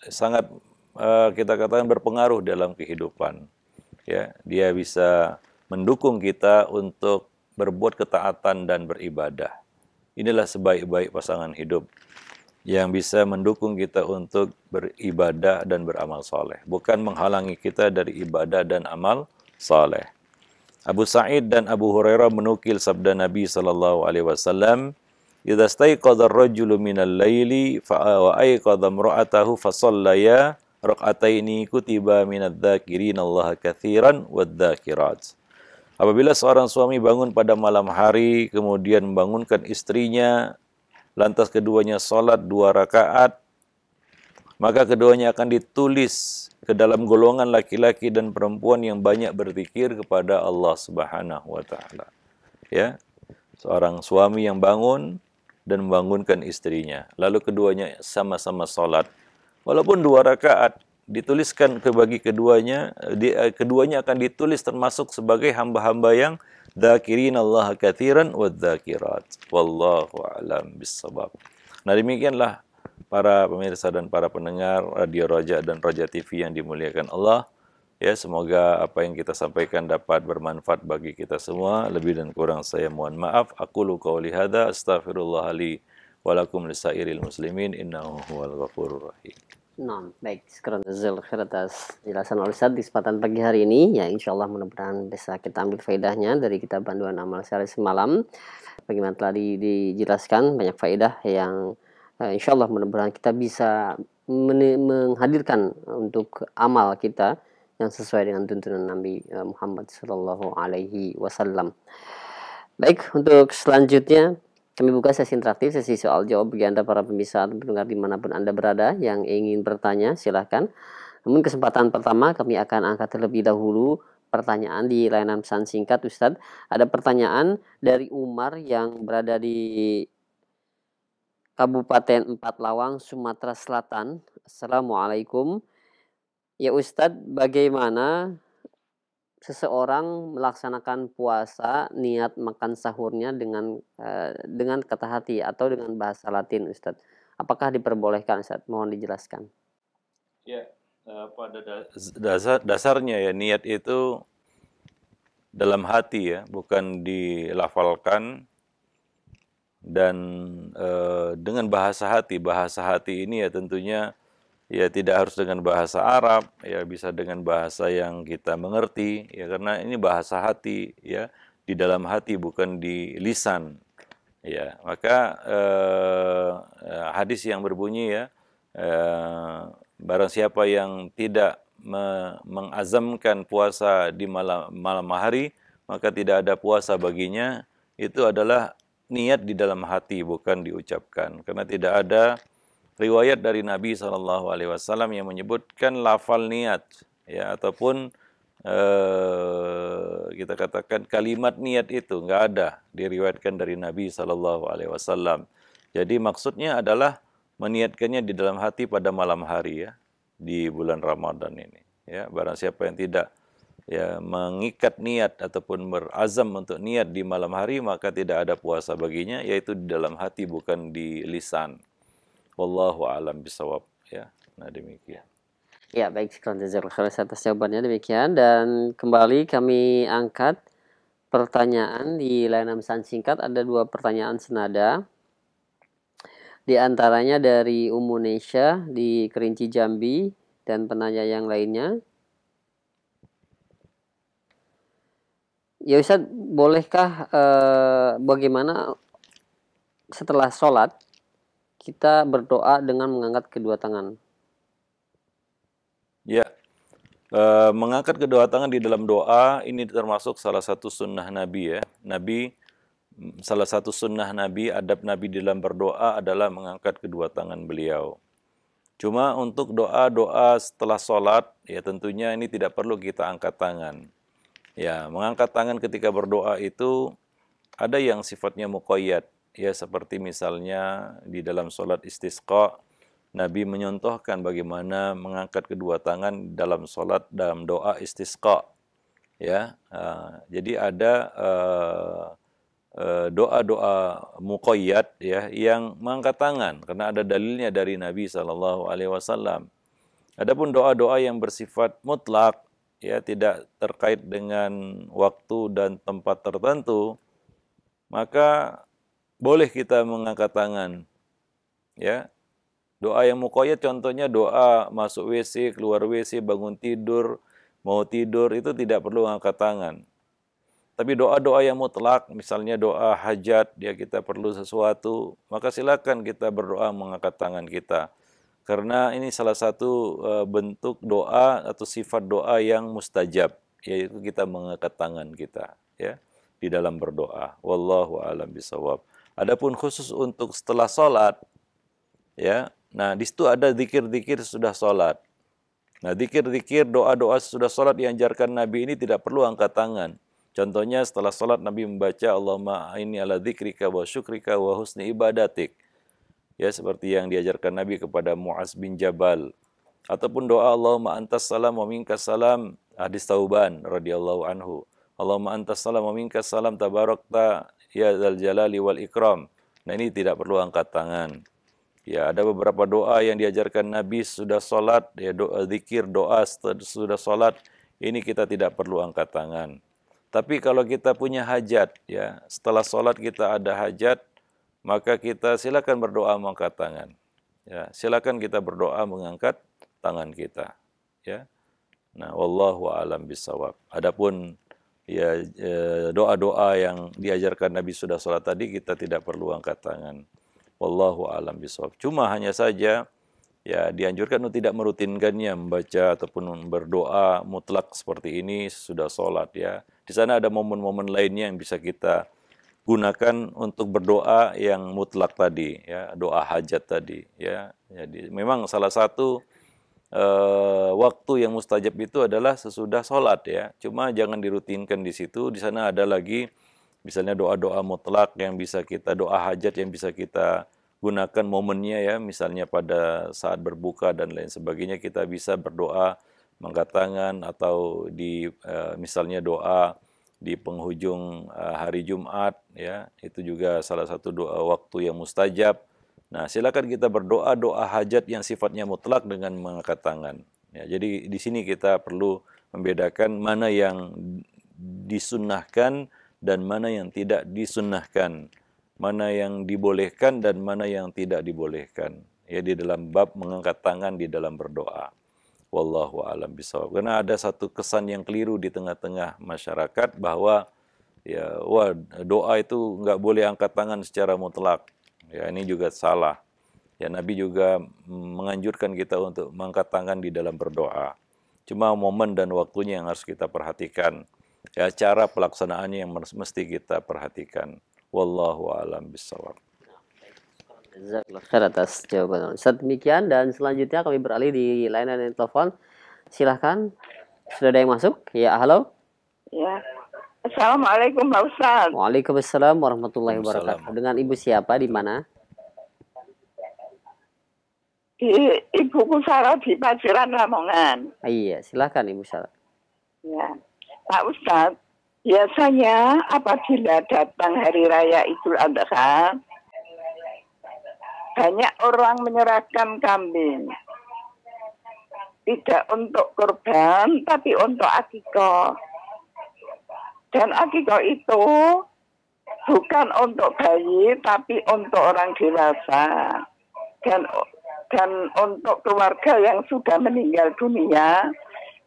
sangat uh, kita katakan berpengaruh dalam kehidupan ya dia bisa mendukung kita untuk berbuat ketaatan dan beribadah. Inilah sebaik-baik pasangan hidup yang bisa mendukung kita untuk beribadah dan beramal soleh. Bukan menghalangi kita dari ibadah dan amal soleh. Abu Sa'id dan Abu Hurairah menukil sabda Nabi sallallahu alaihi wasallam, "Idza staiqadha ar-rajulu al laili fa wa aiqadha imra'atahu fa shallaya rak'ataini kutiba minadh-dhakirina Allah katsiran wadh-dhakirat." Apabila seorang suami bangun pada malam hari, kemudian membangunkan istrinya, lantas keduanya sholat dua rakaat, maka keduanya akan ditulis ke dalam golongan laki-laki dan perempuan yang banyak berzikir kepada Allah Subhanahu wa taala. Ya. Seorang suami yang bangun dan membangunkan istrinya, lalu keduanya sama-sama sholat, walaupun dua rakaat, dituliskan kebagi keduanya eh, di, uh, keduanya akan ditulis termasuk sebagai hamba-hamba yang dzakirin Allah katsiran wa dzakirat wallahu alam nah demikianlah para pemirsa dan para pendengar Radio Raja dan Raja TV yang dimuliakan Allah ya semoga apa yang kita sampaikan dapat bermanfaat bagi kita semua lebih dan kurang saya mohon maaf aku lu qauli hadza astaghfirullah li wa lisairil muslimin innahu huwal ghafurur rahim Nah, baik, sekarang khair atas jelasan oleh Ustaz di kesempatan pagi hari ini. Ya, insya Allah mudah-mudahan bisa kita ambil faedahnya dari kitab Panduan Amal Sehari Semalam. Bagaimana telah di, dijelaskan, banyak faedah yang uh, eh, insya Allah mudah-mudahan kita bisa men- menghadirkan untuk amal kita yang sesuai dengan tuntunan Nabi eh, Muhammad Sallallahu Alaihi Wasallam. Baik, untuk selanjutnya kami buka sesi interaktif, sesi soal jawab bagi Anda para pemirsa dan pendengar dimanapun Anda berada yang ingin bertanya, silahkan. Namun kesempatan pertama kami akan angkat terlebih dahulu pertanyaan di layanan pesan singkat Ustadz. Ada pertanyaan dari Umar yang berada di Kabupaten Empat Lawang, Sumatera Selatan. Assalamualaikum. Ya Ustadz, bagaimana seseorang melaksanakan puasa niat makan sahurnya dengan uh, dengan kata hati atau dengan bahasa Latin Ustadz. Apakah diperbolehkan Ustadz? Mohon dijelaskan. Ya, eh, pada dasar dasarnya ya niat itu dalam hati ya, bukan dilafalkan dan eh, dengan bahasa hati. Bahasa hati ini ya tentunya ya tidak harus dengan bahasa Arab, ya bisa dengan bahasa yang kita mengerti, ya karena ini bahasa hati, ya di dalam hati bukan di lisan, ya maka eh, eh hadis yang berbunyi ya eh, barang siapa yang tidak me mengazamkan puasa di malam malam hari maka tidak ada puasa baginya itu adalah niat di dalam hati bukan diucapkan karena tidak ada riwayat dari Nabi Shallallahu Alaihi Wasallam yang menyebutkan lafal niat ya ataupun eh, kita katakan kalimat niat itu nggak ada diriwayatkan dari Nabi Shallallahu Alaihi Wasallam. Jadi maksudnya adalah meniatkannya di dalam hati pada malam hari ya di bulan Ramadan ini. Ya, barang siapa yang tidak ya mengikat niat ataupun berazam untuk niat di malam hari maka tidak ada puasa baginya yaitu di dalam hati bukan di lisan. Wallahu alam bisawab ya. Nah demikian. Ya baik sekali jazakallah atas jawabannya demikian dan kembali kami angkat pertanyaan di layanan pesan singkat ada dua pertanyaan senada di antaranya dari Umunesha di Kerinci Jambi dan penanya yang lainnya. Ya Ustaz, bolehkah eh, bagaimana setelah sholat kita berdoa dengan mengangkat kedua tangan. Ya, e, mengangkat kedua tangan di dalam doa ini termasuk salah satu sunnah Nabi ya. Nabi salah satu sunnah Nabi, adab Nabi di dalam berdoa adalah mengangkat kedua tangan beliau. Cuma untuk doa-doa setelah sholat, ya tentunya ini tidak perlu kita angkat tangan. Ya, mengangkat tangan ketika berdoa itu ada yang sifatnya mukoyat, ya seperti misalnya di dalam sholat istisqa Nabi menyontohkan bagaimana mengangkat kedua tangan dalam sholat dalam doa istisqa ya uh, jadi ada eh, eh, doa-doa muqayyad ya yang mengangkat tangan karena ada dalilnya dari Nabi Shallallahu alaihi wasallam. Adapun doa-doa yang bersifat mutlak ya tidak terkait dengan waktu dan tempat tertentu maka boleh kita mengangkat tangan. Ya. Doa yang mukoyat contohnya doa masuk WC, keluar WC, bangun tidur, mau tidur itu tidak perlu angkat tangan. Tapi doa-doa yang mutlak, misalnya doa hajat, dia kita perlu sesuatu, maka silakan kita berdoa mengangkat tangan kita. Karena ini salah satu e, bentuk doa atau sifat doa yang mustajab, yaitu kita mengangkat tangan kita ya di dalam berdoa. Wallahu a'lam bisawab. Adapun khusus untuk setelah sholat, ya, nah di situ ada zikir-zikir sudah sholat. Nah, zikir-zikir, doa-doa sudah sholat diajarkan Nabi ini tidak perlu angkat tangan. Contohnya setelah sholat Nabi membaca Allahumma ini ala zikrika wa syukrika wa husni ibadatik. Ya, seperti yang diajarkan Nabi kepada Mu'az bin Jabal. Ataupun doa Allahumma antas salam wa minkas salam hadis tauban radhiyallahu anhu. Allahumma antas salam wa minkas salam tabarakta ya zal jalali wal ikram. Nah ini tidak perlu angkat tangan. Ya, ada beberapa doa yang diajarkan Nabi sudah sholat, ya doa zikir, doa sudah sholat. Ini kita tidak perlu angkat tangan. Tapi kalau kita punya hajat, ya setelah sholat kita ada hajat, maka kita silakan berdoa mengangkat tangan. Ya, silakan kita berdoa mengangkat tangan kita. Ya, nah, wallahu alam bisawab. Adapun ya eh, doa-doa yang diajarkan Nabi sudah sholat tadi kita tidak perlu angkat tangan. Wallahu alam bisawab. Cuma hanya saja ya dianjurkan untuk tidak merutinkannya membaca ataupun berdoa mutlak seperti ini sudah sholat ya. Di sana ada momen-momen lainnya yang bisa kita gunakan untuk berdoa yang mutlak tadi ya doa hajat tadi ya. Jadi memang salah satu Eh, waktu yang mustajab itu adalah sesudah sholat ya. Cuma jangan dirutinkan di situ. Di sana ada lagi misalnya doa-doa mutlak yang bisa kita doa hajat yang bisa kita gunakan momennya ya. Misalnya pada saat berbuka dan lain sebagainya kita bisa berdoa mengangkat tangan atau di eh, misalnya doa di penghujung eh, hari Jumat ya. Itu juga salah satu doa waktu yang mustajab Nah, silakan kita berdoa doa hajat yang sifatnya mutlak dengan mengangkat tangan. Ya, jadi di sini kita perlu membedakan mana yang disunnahkan dan mana yang tidak disunnahkan, mana yang dibolehkan dan mana yang tidak dibolehkan. Ya di dalam bab mengangkat tangan di dalam berdoa. Wallahu alam bisawab. Karena ada satu kesan yang keliru di tengah-tengah masyarakat bahwa ya wah doa itu nggak boleh angkat tangan secara mutlak Ya, ini juga salah. Ya, Nabi juga menganjurkan kita untuk mengangkat tangan di dalam berdoa. Cuma momen dan waktunya yang harus kita perhatikan. Ya, cara pelaksanaannya yang mesti kita perhatikan. Wallahu a'lam bishawab. Jazakallah atas jawaban demikian dan selanjutnya kami beralih di layanan telepon. Silahkan. Sudah ada yang masuk? Ya, halo. Ya. Assalamualaikum Pak Ustaz. Waalaikumsalam warahmatullahi wabarakatuh. Dengan Ibu siapa di mana? Di Ibu Kusara di Paciran Lamongan. Ah, iya, silakan Ibu Sarah. Ya. Pak Ustaz, biasanya apabila datang hari raya Idul Adha, banyak orang menyerahkan kambing. Tidak untuk kurban tapi untuk akikoh dan akikah itu bukan untuk bayi tapi untuk orang dewasa dan dan untuk keluarga yang sudah meninggal dunia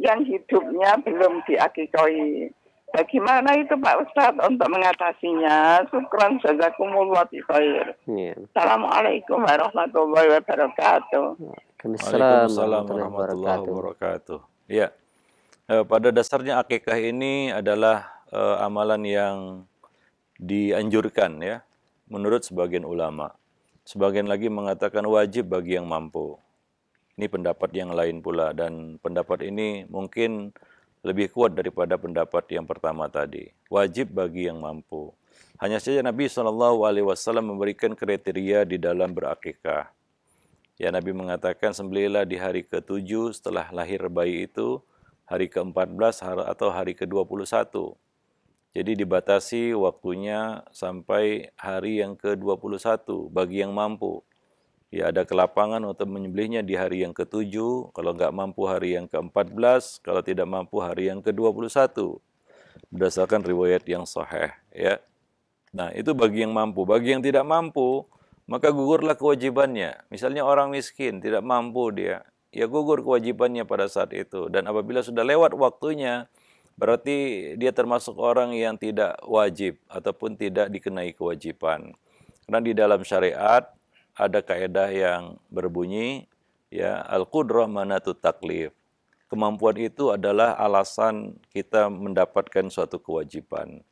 yang hidupnya belum diakikoi. Bagaimana itu Pak Ustadz untuk mengatasinya? Syukran jazakumullah khair. Yeah. Assalamualaikum warahmatullahi wabarakatuh. Waalaikumsalam warahmatullahi wabarakatuh. Ya. Pada dasarnya akikah ini adalah uh, amalan yang dianjurkan ya menurut sebagian ulama. Sebagian lagi mengatakan wajib bagi yang mampu. Ini pendapat yang lain pula dan pendapat ini mungkin lebih kuat daripada pendapat yang pertama tadi. Wajib bagi yang mampu. Hanya saja Nabi Shallallahu Alaihi Wasallam memberikan kriteria di dalam berakikah. Ya Nabi mengatakan sembelihlah di hari ketujuh setelah lahir bayi itu, hari ke-14 atau hari ke-21. Jadi dibatasi waktunya sampai hari yang ke-21 bagi yang mampu. Ya ada kelapangan untuk menyembelihnya di hari yang ke-7, kalau nggak mampu hari yang ke-14, kalau tidak mampu hari yang ke-21. Berdasarkan riwayat yang sahih, ya. Nah, itu bagi yang mampu. Bagi yang tidak mampu, maka gugurlah kewajibannya. Misalnya orang miskin, tidak mampu dia. Ya gugur kewajibannya pada saat itu. Dan apabila sudah lewat waktunya, berarti dia termasuk orang yang tidak wajib ataupun tidak dikenai kewajiban. Karena di dalam syariat ada kaedah yang berbunyi ya al-qudrah manatu taklif. Kemampuan itu adalah alasan kita mendapatkan suatu kewajiban.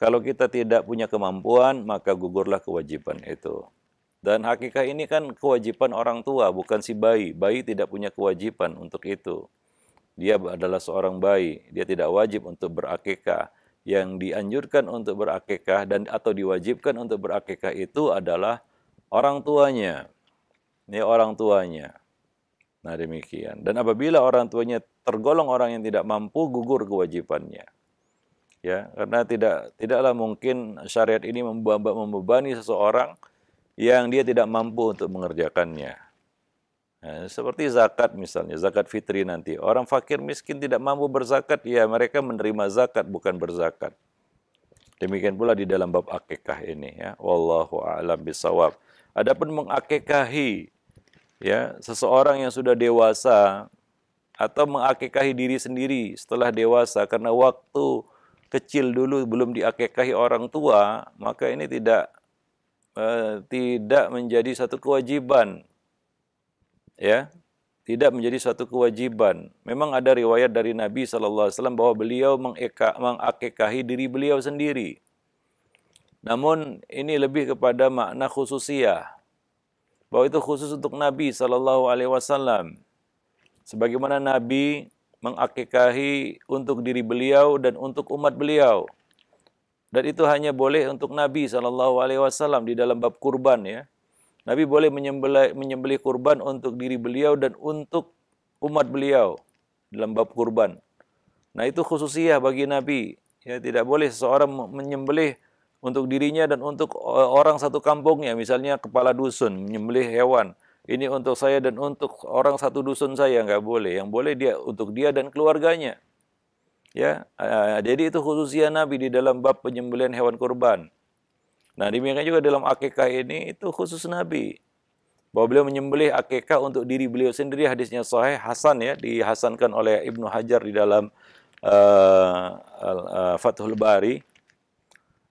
Kalau kita tidak punya kemampuan, maka gugurlah kewajiban itu. Dan hakikat ini kan kewajiban orang tua, bukan si bayi. Bayi tidak punya kewajiban untuk itu dia adalah seorang bayi, dia tidak wajib untuk berakikah. Yang dianjurkan untuk berakikah dan atau diwajibkan untuk berakikah itu adalah orang tuanya. Ini orang tuanya. Nah demikian. Dan apabila orang tuanya tergolong orang yang tidak mampu, gugur kewajibannya. Ya, karena tidak tidaklah mungkin syariat ini membebani seseorang yang dia tidak mampu untuk mengerjakannya. Nah, seperti zakat misalnya, zakat fitri nanti. Orang fakir miskin tidak mampu berzakat, ya mereka menerima zakat bukan berzakat. Demikian pula di dalam bab akikah ini ya. Wallahu a'lam bisawab. Adapun mengakikahi ya, seseorang yang sudah dewasa atau mengakikahi diri sendiri setelah dewasa karena waktu kecil dulu belum diakikahi orang tua, maka ini tidak eh, tidak menjadi satu kewajiban ya tidak menjadi suatu kewajiban. Memang ada riwayat dari Nabi SAW bahwa beliau mengakekahi diri beliau sendiri. Namun ini lebih kepada makna khususiah. Bahwa itu khusus untuk Nabi SAW. Sebagaimana Nabi mengakekahi untuk diri beliau dan untuk umat beliau. Dan itu hanya boleh untuk Nabi SAW di dalam bab kurban ya. Nabi boleh menyembelih, kurban untuk diri beliau dan untuk umat beliau dalam bab kurban. Nah itu khususiah bagi Nabi. Ya tidak boleh seseorang menyembelih untuk dirinya dan untuk e, orang satu kampungnya, misalnya kepala dusun menyembelih hewan. Ini untuk saya dan untuk orang satu dusun saya nggak boleh. Yang boleh dia untuk dia dan keluarganya. Ya, e, jadi itu khususiah Nabi di dalam bab penyembelihan hewan kurban. Nah, demikian juga dalam akikah ini itu khusus Nabi. Bahwa beliau menyembelih akikah untuk diri beliau sendiri hadisnya sahih Hasan ya dihasankan oleh Ibnu Hajar di dalam uh, uh, Fathul Bari.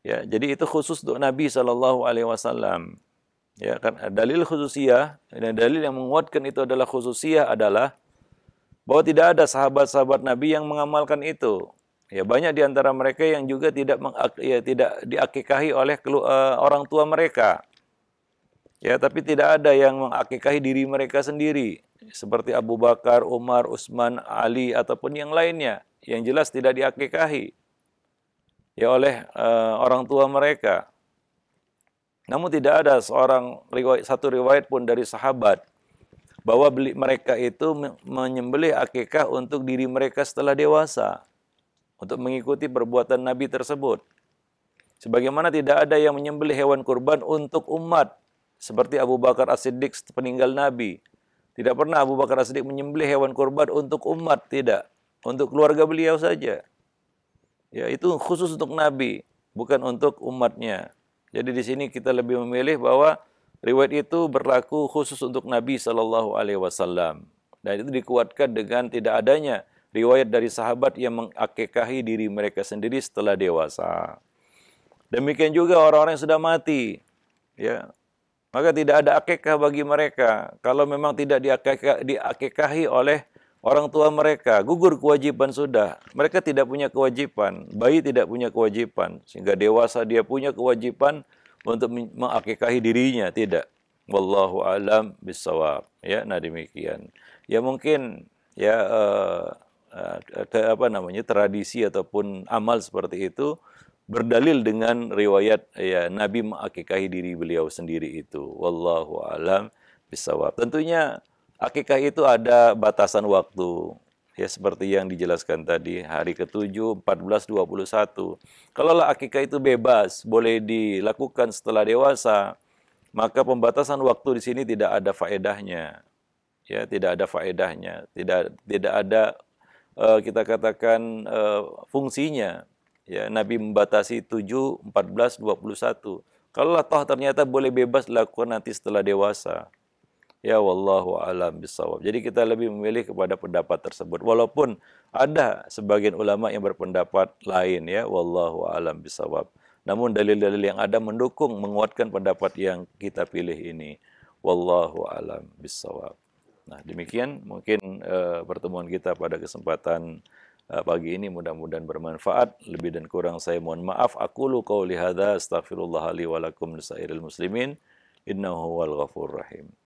Ya, jadi itu khusus untuk Nabi sallallahu alaihi wasallam. Ya kan dalil khususiyah dan dalil yang menguatkan itu adalah khususiyah adalah bahwa tidak ada sahabat-sahabat Nabi yang mengamalkan itu. Ya banyak di antara mereka yang juga tidak meng, ya, tidak diakikahi oleh kelu, uh, orang tua mereka. Ya, tapi tidak ada yang mengakikahi diri mereka sendiri seperti Abu Bakar, Umar, Utsman, Ali ataupun yang lainnya yang jelas tidak diakikahi ya oleh uh, orang tua mereka. Namun tidak ada seorang riwayat, satu riwayat pun dari sahabat bahwa beli mereka itu menyembelih akikah untuk diri mereka setelah dewasa untuk mengikuti perbuatan Nabi tersebut. Sebagaimana tidak ada yang menyembelih hewan kurban untuk umat seperti Abu Bakar As-Siddiq peninggal Nabi. Tidak pernah Abu Bakar As-Siddiq menyembelih hewan kurban untuk umat, tidak. Untuk keluarga beliau saja. Ya, itu khusus untuk Nabi, bukan untuk umatnya. Jadi di sini kita lebih memilih bahwa riwayat itu berlaku khusus untuk Nabi Shallallahu Alaihi Wasallam dan itu dikuatkan dengan tidak adanya riwayat dari sahabat yang mengakekahi diri mereka sendiri setelah dewasa. Demikian juga orang-orang yang sudah mati, ya. Maka tidak ada akekah bagi mereka kalau memang tidak diakekahi oleh orang tua mereka. Gugur kewajiban sudah. Mereka tidak punya kewajiban, bayi tidak punya kewajiban sehingga dewasa dia punya kewajiban untuk mengakekahi dirinya, tidak. Wallahu alam bisawab. Ya, nah demikian. Ya mungkin ya uh, ke eh, apa namanya tradisi ataupun amal seperti itu berdalil dengan riwayat ya Nabi mengakikahi diri beliau sendiri itu wallahu alam bisawab tentunya akikah itu ada batasan waktu ya seperti yang dijelaskan tadi hari ke-7 14 21 kalaulah akikah itu bebas boleh dilakukan setelah dewasa maka pembatasan waktu di sini tidak ada faedahnya ya tidak ada faedahnya tidak tidak ada Eh, kita katakan eh, fungsinya ya Nabi membatasi 7 14 21 kalau toh ternyata boleh bebas lakukan nanti setelah dewasa ya wallahu alam bisawab jadi kita lebih memilih kepada pendapat tersebut walaupun ada sebagian ulama yang berpendapat lain ya wallahu alam bisawab namun dalil-dalil yang ada mendukung menguatkan pendapat yang kita pilih ini wallahu alam bisawab Nah, demikian mungkin uh, pertemuan kita pada kesempatan uh, pagi ini mudah-mudahan bermanfaat. Lebih dan kurang saya mohon maaf. Aku lu qauli hadza astaghfirullah li wa muslimin innahu wal ghafur rahim.